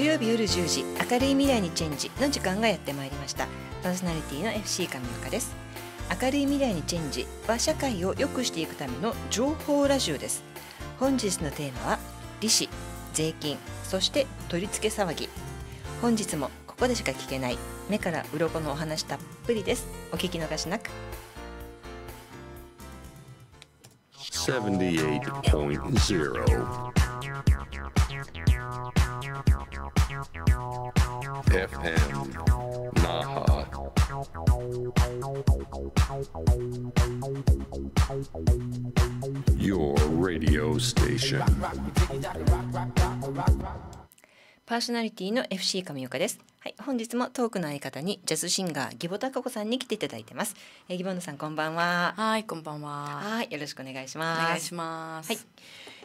土曜日夜10時明るい未来にチェンジの時間がやってまいりましたパーソナリティの FC 上岡です明るい未来にチェンジは社会を良くしていくための情報ラジオです本日のテーマは利子税金そして取り付け騒ぎ本日もここでしか聞けない目から鱗のお話たっぷりですお聞き逃しなく78.0 FM 那覇パーソナリティの FC 神岡です。はい、本日もトークの相方にジャズシンガー義母孝子さんに来ていただいてます。えー、義母のさんこんばんは。はい、こんばんは。はい、よろしくお願いします。お願いします。はい。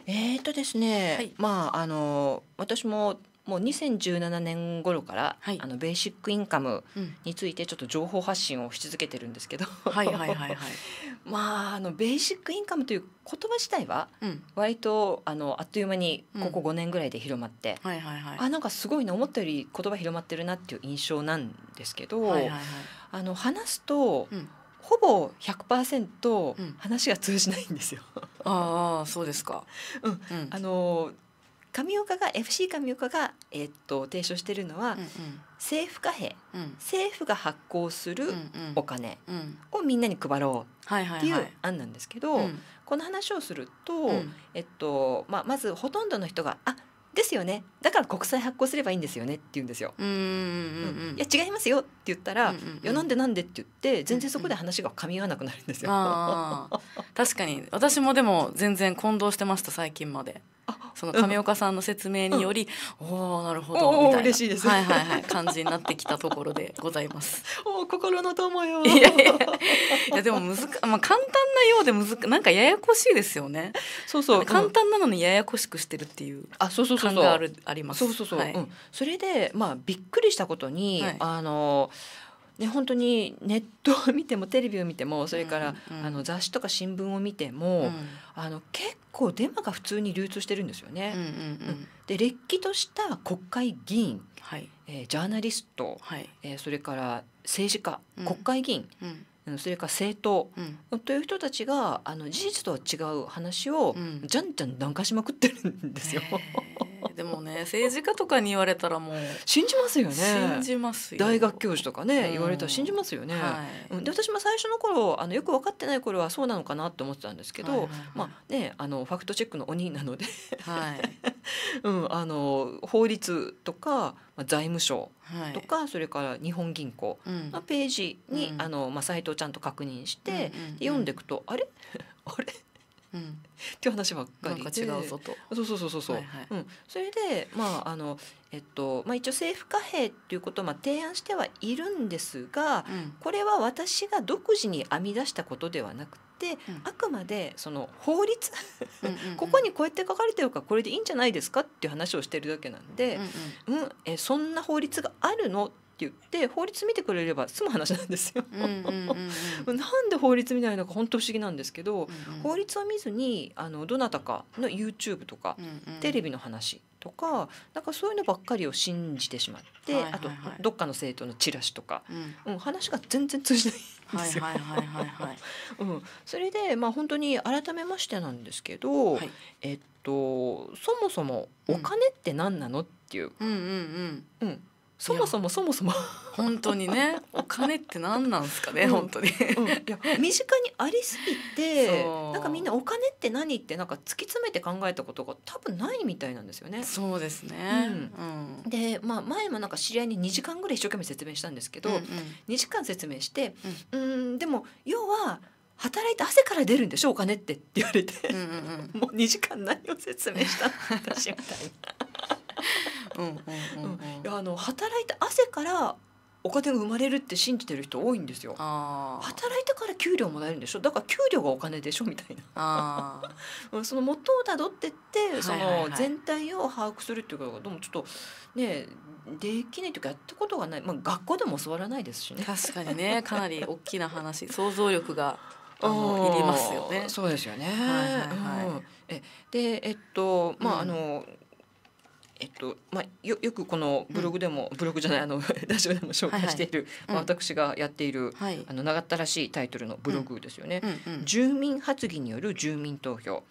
えー、っとですね、はい、まああの私ももう2017年頃から、はい、あのベーシックインカムについてちょっと情報発信をし続けてるんですけど、はいはいはいはい、まああのベーシックインカムという言葉自体は、うん、割とあのあっという間にここ5年ぐらいで広まって、はいはいはい、あなんかすごいね思ったより言葉広まってるなっていう印象なんですけど、はいはいはい、あの話すと、うんほぼ100%話が通じないんですよ、うん。ああ、そうですか。うん、うん、あの上岡が FC 上岡が、えー、っと提唱しているのは、うんうん、政府貨幣、うん、政府が発行するお金をみんなに配ろうっていう案なんですけど、この話をすると、えっとまあ、まずほとんどの人が「あですよねだから国債発行すればいいんですよねって言うんですよ。うん、うん、いや違いますよって言ったら「うんうんうん、いやなんでなんで?」って言って全然そこで話が噛み合わなくなるんですよ。うん確かに私もでも全然混同してました最近まで。その亀岡さんの説明により、うん、おおなるほどみたいな嬉しいです、はいはいはい、感じになってきたところでございます。お心の友よ。いやいやいやでも難まあ簡単なようで難なんかややこしいですよね。そうそう簡単なのにややこしくしてるっていう、あそうそう感があるありますそうそうそう、はいうん、それでまあびっくりしたことに、はい、あのね、本当にネットを見てもテレビを見てもそれから、うんうん、あの雑誌とか新聞を見ても、うん、あの結構デマが普通に流通してるんですよね。うんうんうん、でれっきとした国会議員、はい、えー、ジャーナリスト、はい、えー、それから政治家、国会議員、うんそれから政党、うん、という人たちがあの事実とは違う話を、じゃんじゃんなんしまくってるんですよ。でもね政治家とかに言われたらもう信じますよね信じますよ大学教授とかね、うん、言われたら信じますよね、はい、で私も最初の頃あのよく分かってない頃はそうなのかなって思ってたんですけど、はいはいはい、まあねあのファクトチェックの鬼なので、はい、うん、あの法律とか、まあ、財務省とか、はい、それから日本銀行のページに、うん、あのまあ、サイトをちゃんと確認して、うんうんうん、読んでいくとあれ あれうん、っていう話ばっかりで違うぞとそうそうそうそうそう、はいはい、うん、それでまああのえっとまあ、一応政府貨幣っていうことをまあ提案してはいるんですが、うん、これは私が独自に編み出したことではなくて、うん、あくまでその法律 ここにこうやって書かれてるからこれでいいんじゃないですかっていう話をしてるだけなんで、うん、うん、えそんな法律があるのっ言って法律見てくれれば済む話なんですよ。なんで法律見ないのか本当不思議なんですけど、うんうん、法律を見ずにあのどなたかの YouTube とか、うんうん、テレビの話とかなんかそういうのばっかりを信じてしまって、はいはいはい、あとどっかの政党のチラシとか、うん、うん、話が全然通じない。はいはいはいはいはい。うん、それでまあ本当に改めましてなんですけど、はい、えっとそもそもお金って何なのっていう。うんうんうん。うんそもそもそもそも本当にねお金って何なんですかね、うん、本当に、うん、いや身近にありすぎてなんかみんなお金って何ってなんか突き詰めて考えたことが多分ないみたいなんですよねそうですね、うんうん、でまあ前もなんか知り合いに2時間ぐらい一生懸命説明したんですけど、うんうん、2時間説明してうんでも要は働いて汗から出るんでしょお金ってって言われて、うんうんうん、もう2時間何を説明したん私みたいな。あの働いた汗からお金が生まれるって信じてる人多いんですよ。働いたから給料もらえるんでしょ。だから給料がお金でしょみたいな。その元をたどってって、その全体を把握するっていうことが、でもちょっと。ね、できないとかやったことがない、まあ、学校でも教わらないですしね。確かにね、かなり大きな話、想像力が。あのいりますよね。そうですよね。はいはいはい。え、で、えっと、まあ、あの。うんえっとまあ、よよくこのブログでも、うん、ブログじゃないあの ラジオでも紹介している、はいはい、まあ、私がやっている、うん、あの長ったらしいタイトルのブログですよね。うんうんうん、住民発議による住民投票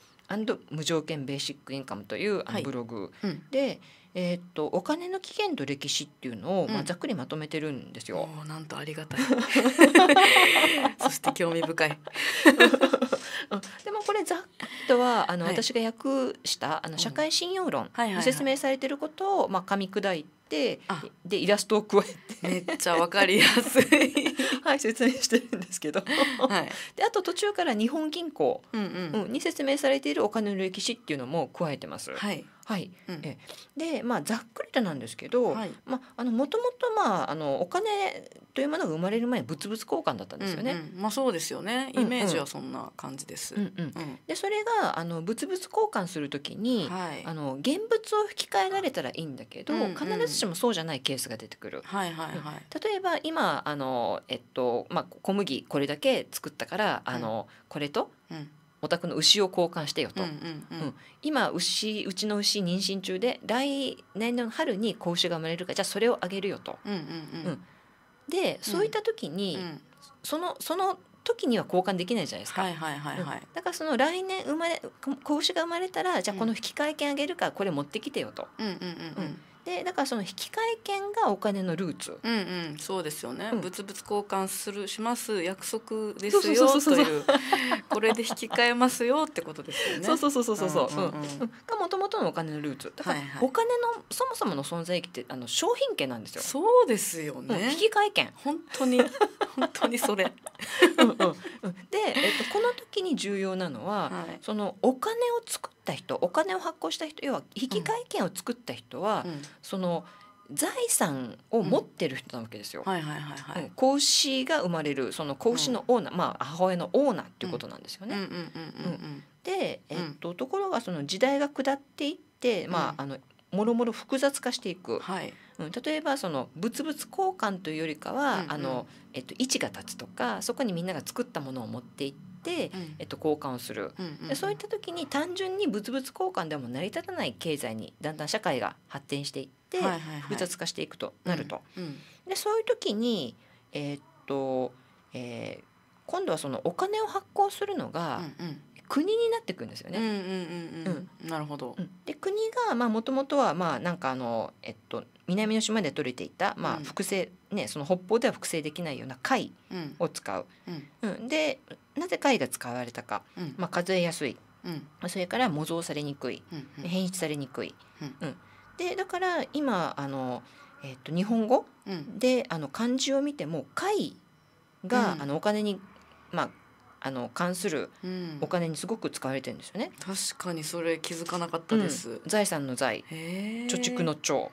無条件ベーシックインカムというあのブログで、はいうんえーと、とお金の起源と歴史っていうのを、うん、まあ、ざっくりまとめてるんですよ。なんとありがたい そして興味深いでもこれざっとはあの、はい、私が訳したあの社会信用論に説明されてることを、まあ、噛み砕いて。でイラストを加えてめっちゃわかりやすい はい説明してるんですけど、はい、であと途中から日本銀行、うんうん、に説明されているお金の歴史っていうのも加えてます。はいはい、うん、えで、まあ、ざっくりとなんですけど、はい、まあ、あのもともと、まあ、あのお金というものが生まれる前物々交換だったんですよね。うんうん、まあ、そうですよねイメージはそんな感じです。うんうん、でそれがあの物々交換するときに、はい、あの現物を吹き替えられたらいいんだけど、うんうん、必ずしもそうじゃないケースが出てくる。はいはいはい、例えば今あの、えっとまあ、小麦これだけ作ったからあの、これと。うんお宅の牛を交換してよと、うん、うんうん、今牛うちの牛妊娠中で来年の春に子牛が生まれるからじゃあそれをあげるよと。うんうんうんうん、でそういった時に、そのその時には交換できないじゃないですか。はいはいはいはい。だからその来年生まれ子牛が生まれたらじゃあこの引換券あげるからこれ持ってきてよと。うんうんうん、うんでだからその引換券がお金のルーツ。うんうんそうですよね。物々交換するします約束ですよというこれで引き換えますよってことですよね。そうそうそうそうそう。が元々のお金のルーツ。だからお金のそもそもの存在意義ってあの商品券なんですよ。そうですよね。引換券。本当に本当にそれ。で、えっと、この時に重要なのは、はい、そのお金を作った人お金を発行した人要は引換券を作った人は、うん、その財産を持ってる人なわけですよ。子牛が生まれるその子牛のオーナー、うん、まあ母親のオーナーっていうことなんですよね。で、えっと、ところがその時代が下っていって、まあ、あのもろもろ複雑化していく。はい例えばその物々交換というよりかは、うんうん、あのえっと、位置が立つとかそこにみんなが作ったものを持っていって。っえっと、交換をする、うんうん、そういった時に単純に物々交換でも成り立たない経済にだんだん社会が発展していって複雑化していくとなると、うんうん、でそういう時に、えー、っとえー、今度はそのお金を発行するのが、うんうん国になっていくんですよね。うんなるほど。で国がまあもともとはまあなんかあのえっと南の島で取れていた、まあ、複製、うん、ね、その北方では複製できないような貝を使う、うん、うん、でなぜ貝が使われたか、うん、まあ、数えやすい、うん、それから模造されにくい、うん変質されにくい、うんでだから今あの、えー、と日本語うん、で、あの漢字を見ても貝が、あのお金に、まあ、あの関するお金にすごく使われてるんですよね、うん、確かにそれ気づかなかったです、うん、財産の財貯蓄の貯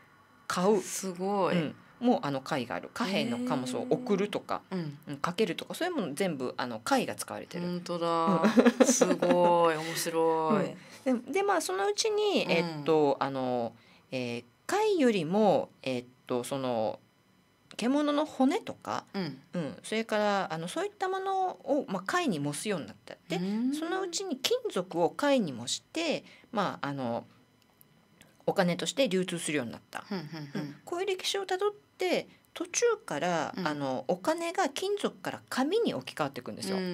買うすごい、うん、もうあの貝がある貨幣の貨物を送るとか、うん、かけるとかそういうもの全部あの貝が使われてる本当だすごい面白い、うん、ででまあそのうちにえっと、あの、えー、貝よりもえっとその獣の骨とか、うん、うん、それからあのそういったものを、まあ、貝に模すようになったでそのうちに金属を貝に模して、まあ、あのお金として流通するようになった。うんうんうん、こういう歴史をたどって途中から、うん、あのお金が金属から紙に置き換わっていくんですよ。うんうんう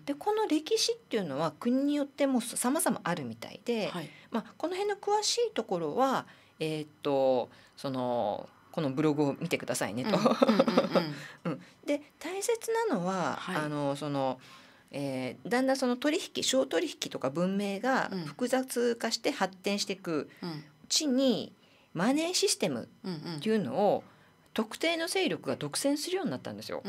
ん、でこの歴史っていうのは国によっても様々あるみたいで、はい、まあ、この辺の詳しいところは、えー、っとそのこのブログを見てくださいねと。うんで大切なのは、はい、あのその。えー、だんだんその取引商取引とか文明が複雑化して発展していくうちに、マネーシステムっていうのを特定の勢力が独占するようになったんですよ。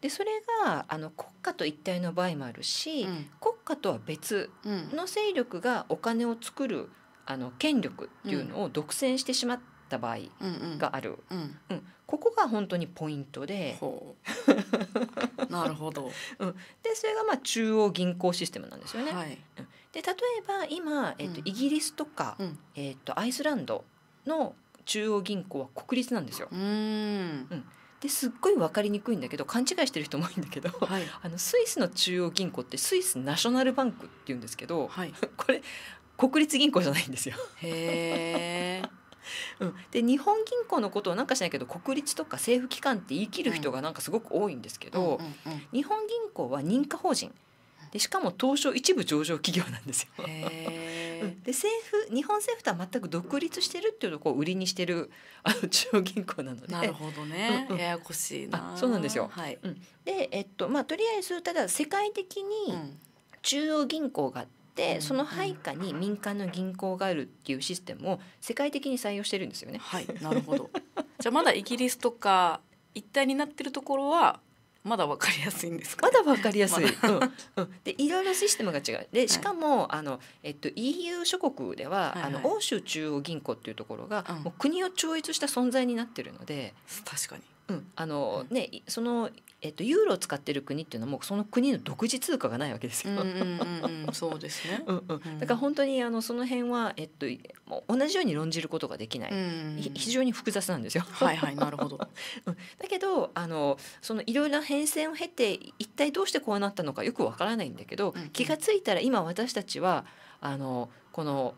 でそれがあの国家と一体の場合もあるし、うん、国家とは別の勢力がお金を作るあの権力っていうのを独占してしまっった場合がある、うんうんうん、ここが本当にポイントで なるほど、うん、でそれがまあ中央銀行システムなんですよね。はい、で例えば今、えーとイギリスとか、えーと、アイスランドの中央銀行は国立なんですよ。うんうんですっごい分かりにくいんだけど勘違いしてる人も多いんだけど、はい、あのスイスの中央銀行ってスイスナショナルバンクっていうんですけど、はい、これ国立銀行じゃないんですよ。へーうん、で日本銀行のことをなんかしないけど国立とか政府機関って言い切る人がなんかすごく多いんですけど、うんうん、日本銀行は認可法人でしかも東証一部上場企業なんですよ。で政府日本政府とは全く独立してるっていうとこを売りにしてる あの中央銀行なのでなるほどね、うんうん、ややこしいなそうなんですよ、はい、うん、でえっとまあとりあえずただ世界的に中央銀行がってその配下に民間の銀行があるっていうシステムを世界的に採用してるんですよね。はい、なるほどじゃあまだイギリスとか一体になってるところはまだわかりやすいんですか、ね、まだわかりやすい。ま、うんうん、でいろいろシステムが違う。でしかも、はい、あのえっと EU 諸国では、はいはい、あの欧州中央銀行っていうところが、うん、もう国を超越した存在になってるので。確かに。うん、あの、うん、ねそのえっと、ユーロを使ってる国っていうのはもうその国の独自通貨がないわけですよ。うんうんうん、そうですね、うんうん、だから本当にあのその辺は、えっと、もう同じように論じることができない、うんうん、非常に複雑なんですよ。はい、はいなるほど うん。だけどあのそのいろいろな変遷を経て一体どうしてこうなったのかよくわからないんだけど、うんうん、気が付いたら今私たちはあのこの。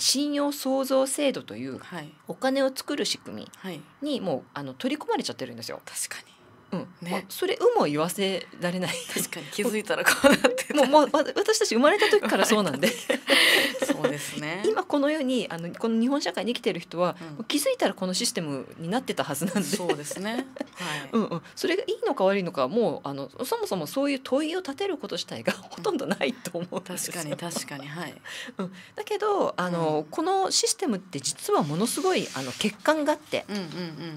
信用創造制度というお金を作る仕組みにもうあの取り込まれちゃってるんですよ。確かにうんね、それ「う」も言わせられない確かに気づいたらこうなって もうもう私たち生まれた時からそうなんで ですね今このようにあのこの日本社会に生きてる人は、うん、気づいたらこのシステムになってたはずなんでそうですね、はい うんうん、それがいいのか悪いのかもうあのそもそもそういう問いを立てること自体が ほとんどないと思うんですよ、うん、確かに確かにはい、うん、だけどあの、うん、このシステムって実はものすごいあの欠陥があって、うんうんう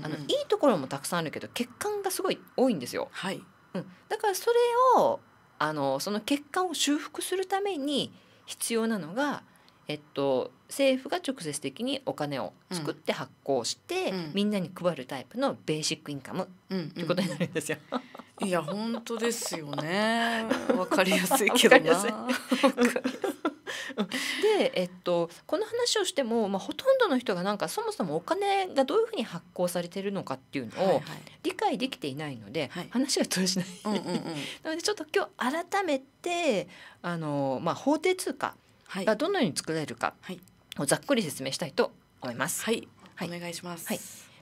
ん、あのいいところもたくさんあるけど欠陥がすごい多いんですよ。はい、うん、だからそれをあのその欠陥を修復するために必要なのがえっと、政府が直接的にお金を作って発行して、うん、みんなに配るタイプのベーシックインカム、うん、ということになるんですよ。いや本当ですよね。わかりやすいけどな。で、えっと、この話をしても、まあ、ほとんどの人がなんかそもそもお金がどういうふうに発行されてるのかっていうのを理解できていないので、はい、話が通じない、なのでちょっと今日改めてあの、まあ、法定通貨はがどのように作られるかをざっくり説明したいと思います。はい、はい、お願いします、はい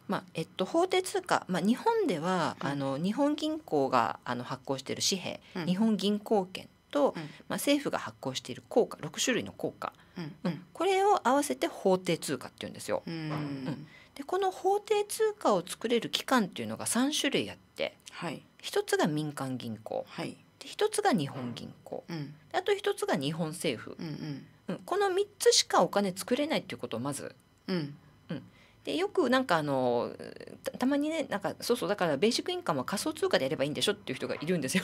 まあえっと、法定通貨、まあ、日本では、うん、あの日本銀行があの発行している紙幣、うん、日本銀行券と、うん、まあ、政府が発行している硬貨6種類の硬貨、うんうん、これを合わせて法定通貨って言うんですよ。うんでこの法定通貨を作れる機関っていうのが3種類あって、はい、1つが民間銀行、はい、で一つが日本銀行、うん、あと一つが日本政府、うんうん、この3つしかお金作れないっていうことをまず、うんうん、でよくなんかあのたまにねなんかそうそうだからベーシックインカムは仮想通貨でやればいいんでしょっていう人がいるんですよ。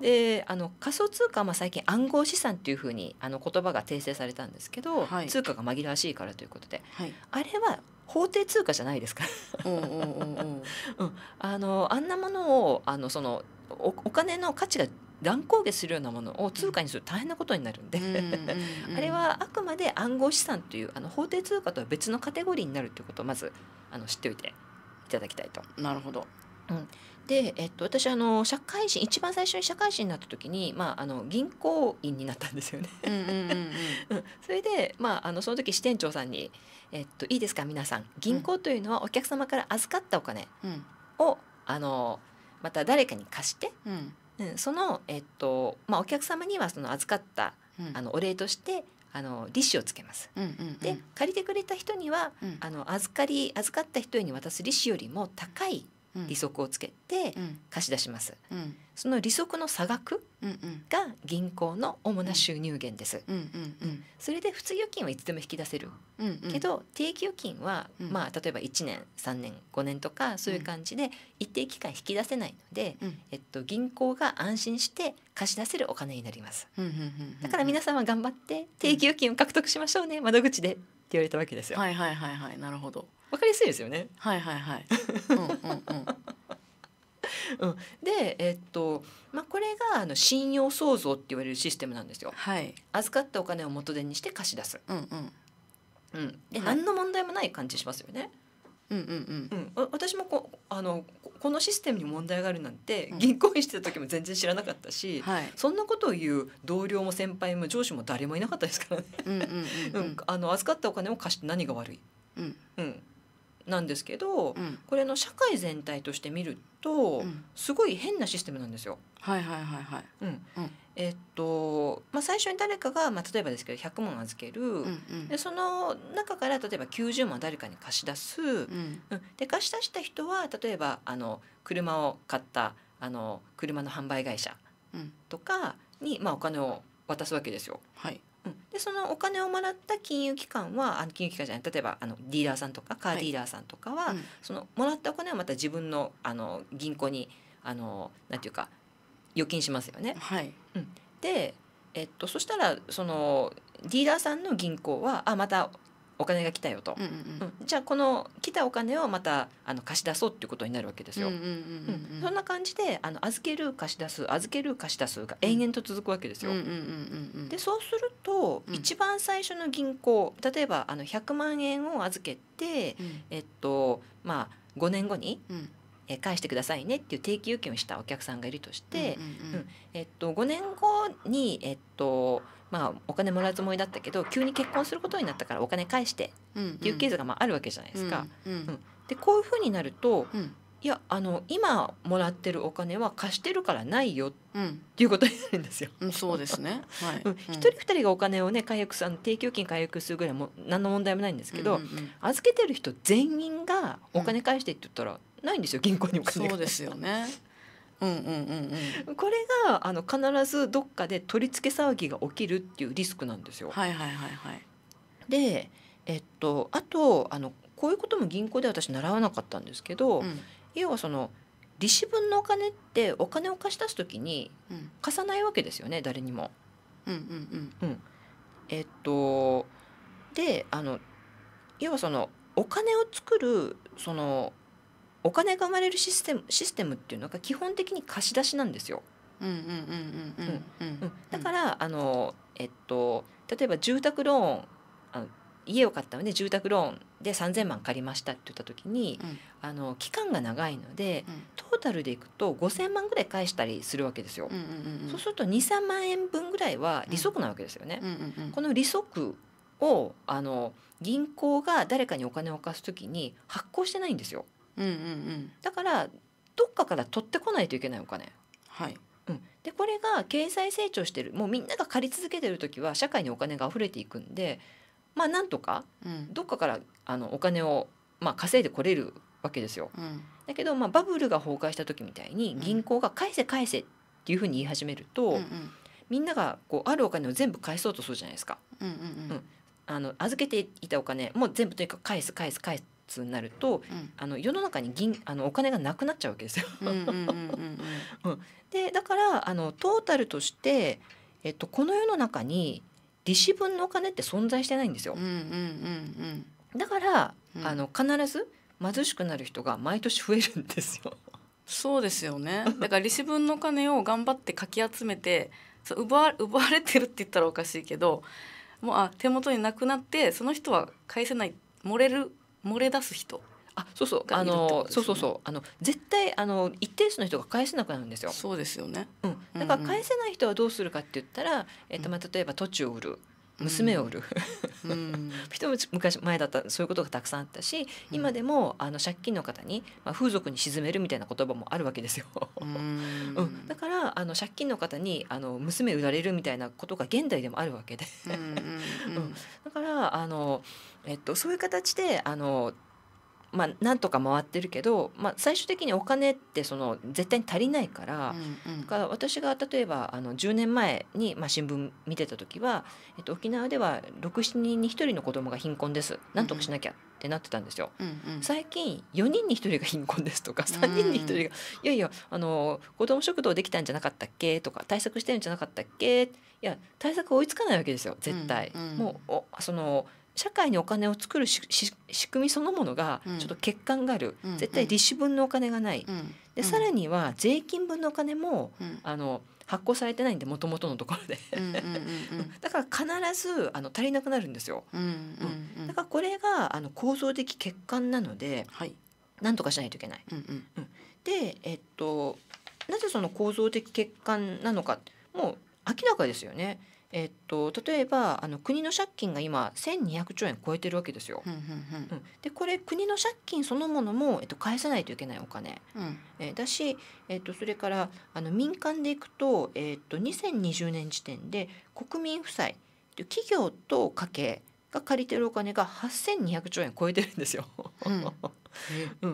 であの仮想通貨はまあ最近暗号資産っていうふうにあの言葉が訂正されたんですけど、はい、通貨が紛らわしいからということで、はい、あれは法定通貨じゃないですかあのあんなものをあのそのお金の価値が乱高下するようなものを通貨にすると大変なことになるんであれはあくまで暗号資産というあの法定通貨とは別のカテゴリーになるということをまずあの知っておいていただきたいと。なるほど、うん、で、えっと、私あの社会人一番最初に社会人になった時に、まあ、あの銀行員になったんですよね。それで、まあ、あのその時支店長さんに、えっと「いいですか皆さん銀行というのはお客様から預かったお金を、うん、あの。また誰かに貸して、うん、その、えっとまあ、お客様にはその預かった、あのお礼としてあの利子をつけます。うんうんうん、で借りてくれた人には、うん、あの預かり預かった人に渡す利子よりも高い利息をつけて貸し出します、うん、その利息の差額が銀行の主な収入源です、それで普通預金はいつでも引き出せる、うんうん、けど定期預金は、まあ、例えば1年3年5年とかそういう感じで一定期間引き出せないので、えっと、銀行が安心して貸し出せるお金になります、だから皆さんは頑張って定期預金を獲得しましょうね窓口でって言われたわけですよ。はいはいはいはいなるほど。わかりやすいですよね。はいはいはい。うんうんうんうん、でえっと、まあ、これがあの信用創造って言われるシステムなんですよ。はい、預かったお金を元手にして貸し出す。うんうんうん、で、はい、何の問題もない感じしますよね。うんうんうんうん、私もこあのこのシステムに問題があるなんて、銀行員してた時も全然知らなかったし、はい、そんなことを言う同僚も先輩も上司も誰もいなかったですからね預かったお金を貸して何が悪い、うんうん、なんですけど、うん、これの社会全体として見ると、うん、すごい変なシステムなんですよ。はいはいはいはい。うん。えっとまあ、最初に誰かが、まあ、例えばですけど100問預ける、うんうん、でその中から例えば90万誰かに貸し出す、うん、で貸し出した人は例えばあの車を買ったあの車の販売会社とかに、まあ、お金を渡すわけですよ。はい、でそのお金をもらった金融機関はあの金融機関じゃない例えばあのディーラーさんとかカーディーラーさんとかは、はいうん、そのもらったお金はまた自分のあの銀行にあのなんていうか預金しますよね。はいうん、で、えっと、そしたらそのディーラーさんの銀行はあまたお金が来たよと、うんうんうん、じゃあこの来たお金をまたあの貸し出そうっていうことになるわけですよ。そんな感じであの預ける貸し出す預ける貸し出すが延々と続くわけですよ。でそうすると、うん、一番最初の銀行例えばあの100万円を預けて、うん、えっとまあ5年後に、うんえ返してくださいねっていう定期預金をしたお客さんがいるとして、えっと、5年後に、えっとまあ、お金もらうつもりだったけど急に結婚することになったからお金返してっていうケースがまああるわけじゃないですか。うんでこういうふうになると、うんいやあの今もらってるお金は貸してるからないよっていうことになるんですよ。うん、そうですね。はい。う一、人二人がお金をね解約さん定期預金解約するぐらいも何の問題もないんですけど、預けてる人全員がお金返してって言ったらないんですよ銀行にも金そうですよね。うんうんうんうん、これがあの必ずどっかで取り付け騒ぎが起きるっていうリスクなんですよ。はいはいはいはい、で、えっと、あとあのこういうことも銀行で私習わなかったんですけど、うん、要はその利子分のお金ってお金を貸し出す時に貸さないわけですよね、うん、誰にも。うんうんうんうん、えっとであの要はそのお金を作るそのお金が生まれるシステムシステムっていうのが基本的に貸し出しなんですよ。ううううううんんんんん、んだからあの、えっと、例えば住宅ローンあの家を買ったので住宅ローンで三千万借りましたって言った時に、うん、あの期間が長いので、うん、トータルでいくと五千万ぐらい返したりするわけですよ。うううんんん、そうすると二三万円分ぐらいは利息なわけですよね。ううんんこの利息をあの銀行が誰かにお金を貸すときに発行してないんですよ。うんうんうん、だからどっかから取ってこないといけないお金。はいうん、でこれが経済成長してるもうみんなが借り続けてる時は社会にお金が溢れていくんでまあなんとか、どっかからあのお金を、まあ、稼いでこれるわけですよ。うん、だけど、まあ、バブルが崩壊した時みたいに銀行が返せ返せっていうふうに言い始めると、うんうん、みんながこうあるお金を全部返そうとするじゃないですか。うん、うん、あの預けていたお金も全部とにかく返す返す返すつになると、うん、あの世の中に銀あのお金がなくなっちゃうわけですよ。でだからあのトータルとして、えっと、この世の中に利子分のお金って存在してないんですよ。だから、うん、あの必ず貧しくなる人が毎年増えるんですよ。そうですよね。だから利子分のお金を頑張ってかき集めて、そう奪わ奪われてるって言ったらおかしいけど、もうあ手元になくなってその人は返せない漏れる漏れ出す人あそうそう、あの、ね、そうそうそうあの絶対あの一定数の人が返せなくなるんですよ。そうですよね。うん。だから返せない人はどうするかって言ったら、うんえっ、ー、とまあ例えば土地を売る、娘を売る、うん、一 昔前だったそういうことがたくさんあったし、今でもあの借金の方に、まあ、風俗に沈めるみたいな言葉もあるわけですよ、うん だからあの借金の方にあの娘売られるみたいなことが現代でもあるわけでだからあの、えっと、そういう形であのまあ、なんとか回ってるけど、まあ、最終的にお金ってその絶対に足りないからうんうん、だから私が例えばあの10年前に、まあ、新聞見てた時は、えっと、沖縄では67人に1人の子供が貧困ですなんとかしなきゃってなってたんですよ。うんうん、最近4人に1人が貧困ですとか3人に1人が、いやいやあの子ども食堂できたんじゃなかったっけとか対策してるんじゃなかったっけいや対策追いつかないわけですよ絶対。うんうん、もうおその社会にお金を作るし仕組みそのものがちょっと欠陥がある、うん、絶対利子分のお金がない、うん、でさらには税金分のお金も、うん、あの発行されてないんでもともとのところでだから必ずあの足りなくなるんですよ、うんだからこれがあの構造的欠陥なので、はい、なんとかしないといけない。うんうん、で、えっと、なぜその構造的欠陥なのかもう明らかですよね。えっと、例えばあの国の借金が今1200兆円超えてるわけですよ。うんうん、でこれ国の借金そのものも、えっと、返さないといけないお金、うん、えだし、えっと、それからあの民間でいくと、えっと、2020年時点で国民負債企業と家計が借りてるお金が8200兆円超えてるんですよ。うん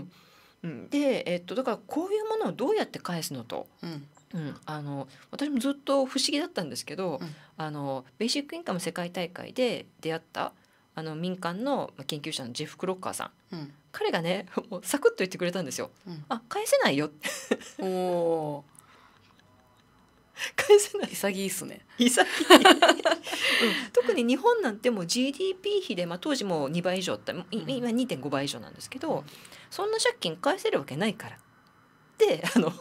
うん、で、えっと、だからこういうものをどうやって返すのと。うんうん、あの私もずっと不思議だったんですけど、うん、あのベーシックインカム世界大会で出会ったあの民間の研究者のジェフ・クロッカーさん、うん、彼がね もうサクッと言ってくれたんですよ。うん、あ返せないよお 返せない潔いっすね潔い うん、特に日本なんてもう GDP 比で、まあ、当時もう2倍以上って今2.5倍以上なんですけど、うん、そんな借金返せるわけないからであの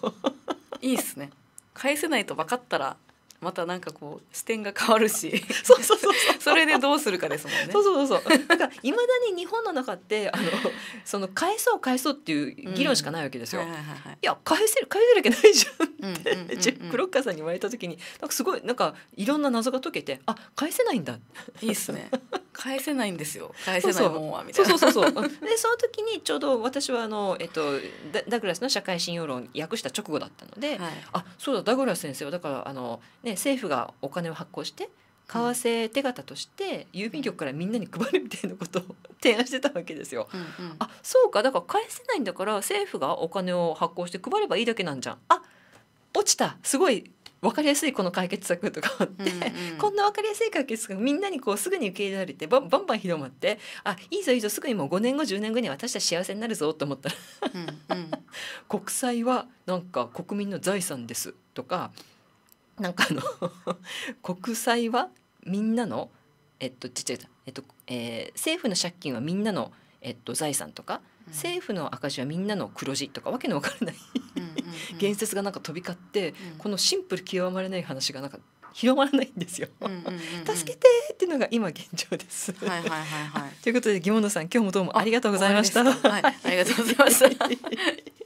いいっすね返せないと分かったらまたなんかこう視点が変わるし そうそうそうそうそれでどうするかですもんね。そうそうそうそうだかいまだに日本の中ってあのその返そう返そうっていう議論しかないわけですよ。うんはいはいはい、いや返せる返せるわけないじゃんって、ク・ロッカーさんに言われた時になんかすごいなんかいろんな謎が解けてあ返せないんだいいっすね 返せないんですよ返せないもんはみたいな。そうそうそうでその時にちょうど私はあの、えっと、ダグラスの社会信用論訳した直後だったので、はい、あそうだダグラス先生はだからあのね政府がお金を発行して為替手形として郵便局からみんなに配るみたいなことを 提案してたわけですよ。うんうん、あそうかだから返せないんだから政府がお金を発行して配ればいいだけなんじゃん。あ落ちたすごい分かりやすいこの解決策とかあって、うんうん、こんな分かりやすい解決策みんなにこうすぐに受け入れられてバンバン広まってあいいぞいいぞすぐにもう5年後10年後に私たち幸せになるぞと思ったらうん、国債はなんか国民の財産ですとかなんかあの 国債はみんなのえっとちっちゃいえっと、えー、政府の借金はみんなのえっと財産とか、うん、政府の赤字はみんなの黒字とかわけのわからない 言説がなんか飛び交って、うん、このシンプル極まれない話がなんか広まらないんですよ。助けてっていうのが今現状です。はいはいはいはい。ということで、ギモノさん、今日もどうもありがとうございました。はい、ありがとうございました。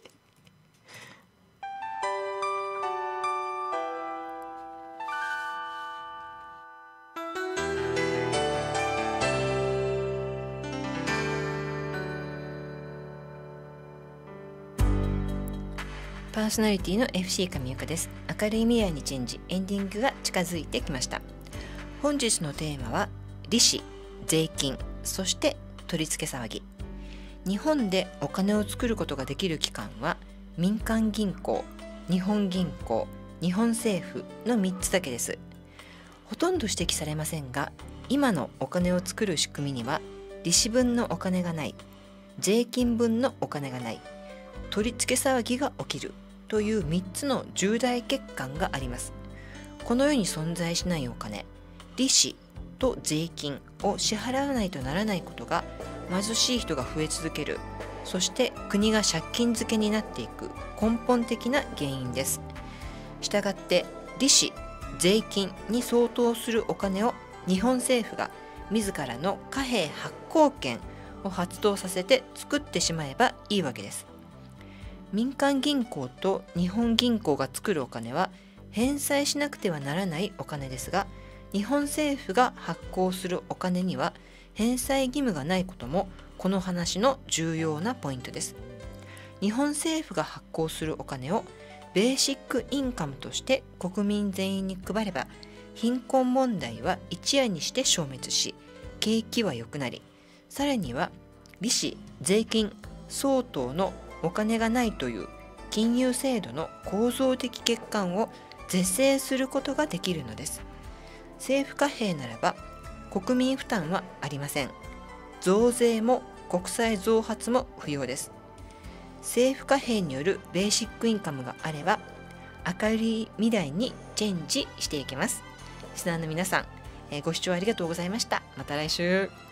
ーソナリティの FC 神岡です明るい未来にチェンジエンディングが近づいてきました本日のテーマは利子税金そして取り付け騒ぎ日本でお金を作ることができる機関は民間銀行日本銀行日本政府の3つだけですほとんど指摘されませんが今のお金を作る仕組みには利子分のお金がない税金分のお金がない取り付け騒ぎが起きるという3つの重大欠陥がありますこの世に存在しないお金利子と税金を支払わないとならないことが貧しい人が増え続けるそして国が借金漬けになっていく根本的な原因ですしたがって利子税金に相当するお金を日本政府が自らの貨幣発行権を発動させて作ってしまえばいいわけです民間銀行と日本銀行が作るお金は返済しなくてはならないお金ですが日本政府が発行するお金には返済義務がないこともこの話の重要なポイントです日本政府が発行するお金をベーシックインカムとして国民全員に配れば貧困問題は一夜にして消滅し景気は良くなりさらには利子税金相当のお金がないという金融制度の構造的欠陥を是正することができるのです政府貨幣ならば国民負担はありません増税も国債増発も不要です政府貨幣によるベーシックインカムがあれば明るい未来にチェンジしていきますリスナーの皆さん、えご視聴ありがとうございましたまた来週